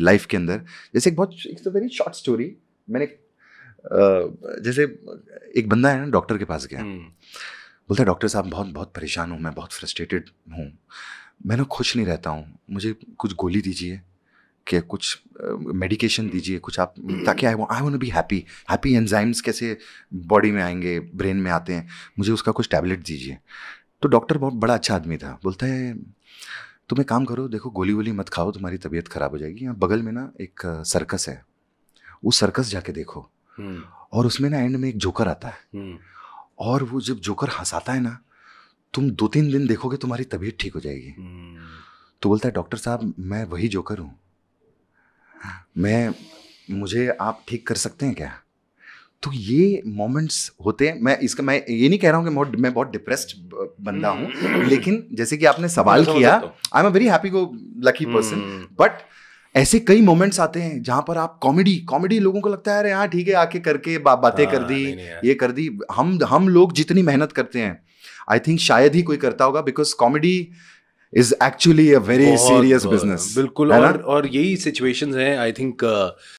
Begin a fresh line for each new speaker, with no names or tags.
Life के अंदर जैसे एक बहुत it's a very short story मैंने जैसे एक बंदा है ना डॉक्टर के पास गया हम्म। बोलता है डॉक्टर साहब बहुत बहुत परेशान हूँ मैं बहुत फ्रस्ट्रेटेड हूँ मैं ना खुश नहीं रहता हूँ मुझे कुछ गोली दीजिए कि कुछ मेडिकेशन हम्म। uh, दीजिए कुछ आप ताकि I I want be happy happy enzymes कैसे बॉडी में आएंगे ब्रेन में आते हैं मुझे उसका कुछ टैबलेट दीजिए तो डॉक्टर बहुत बड़ा अच्छा आदमी था बोलता है तुम एक काम करो देखो गोली वोली मत खाओ तुम्हारी तबीयत ख़राब हो जाएगी यहाँ बगल में ना एक सर्कस है उस सर्कस जाके देखो हम्म। और उसमें ना एंड में एक जोकर आता है हम्म। और वो जब जोकर हंसाता है ना तुम दो तीन दिन देखोगे तुम्हारी तबीयत ठीक हो जाएगी हम्म। तो बोलता है डॉक्टर साहब मैं वही जोकर हूँ मैं मुझे आप ठीक कर सकते हैं क्या तो ये मोमेंट्स होते हैं मैं इसका मैं ये नहीं कह रहा हूँ कि मैं बहुत डिप्रेस्ड बंदा हूँ हम्म। लेकिन जैसे कि आपने सवाल किया I am a very happy go lucky person but ऐसे कई मोमेंट्स आते हैं जहां पर आप कॉमेडी कॉमेडी लोगों को लगता है अरे हाँ ठीक है आके करके बा, बातें हाँ, कर दी नहीं, नहीं, ये कर दी हम हम लोग जितनी मेहनत करते हैं आई थिंक शायद ही कोई करता होगा because comedy is actually a very serious business बिल्कुल और,
और यही सिचुएशंस हैं आई थिंक